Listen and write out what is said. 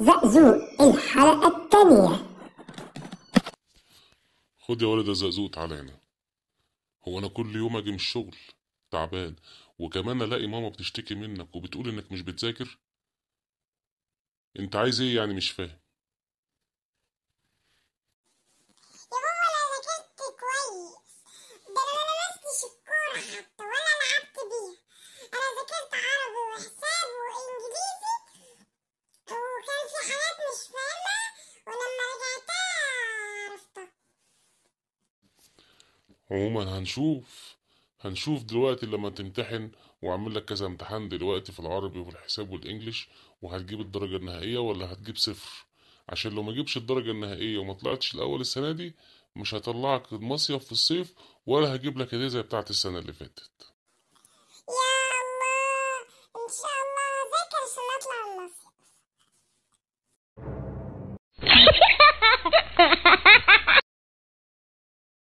زقزوق الحلقة التانية خد يا ولد يا زقزوق تعالى هنا هو أنا كل يوم أجي من الشغل تعبان وكمان ألاقي ماما بتشتكي منك وبتقول إنك مش بتذاكر أنت عايز إيه يعني مش فاهم عموما هنشوف هنشوف دلوقتي لما تمتحن واعمل لك كذا امتحان دلوقتي في العربي وفي الحساب والانجليش وهتجيب الدرجه النهائيه ولا هتجيب صفر عشان لو ما جيبش الدرجه النهائيه وما طلعتش الاول السنه دي مش هطلعك المصيف في الصيف ولا هجيب لك هديه زي بتاعه السنه اللي فاتت يا الله ان شاء الله هذاكر عشان اطلع المصيف